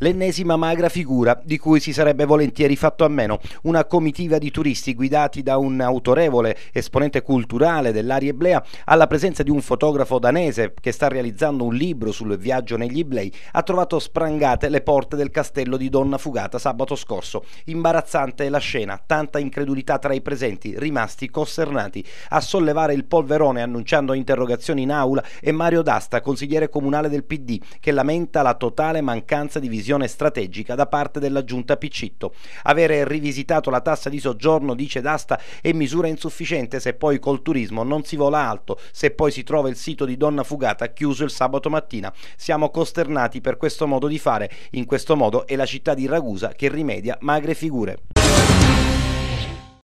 L'ennesima magra figura di cui si sarebbe volentieri fatto a meno, una comitiva di turisti guidati da un autorevole esponente culturale dell'area eblea alla presenza di un fotografo danese che sta realizzando un libro sul viaggio negli eblei, ha trovato sprangate le porte del castello di Donna Fugata sabato scorso. Imbarazzante la scena, tanta incredulità tra i presenti, rimasti costernati. A sollevare il polverone annunciando interrogazioni in aula è Mario D'Asta, consigliere comunale del PD, che lamenta la totale mancanza di visione decisione strategica da parte della giunta Piccitto. Avere rivisitato la tassa di soggiorno, dice d'asta, è misura insufficiente se poi col turismo non si vola alto, se poi si trova il sito di Donna Fugata chiuso il sabato mattina. Siamo costernati per questo modo di fare, in questo modo è la città di Ragusa che rimedia magre figure.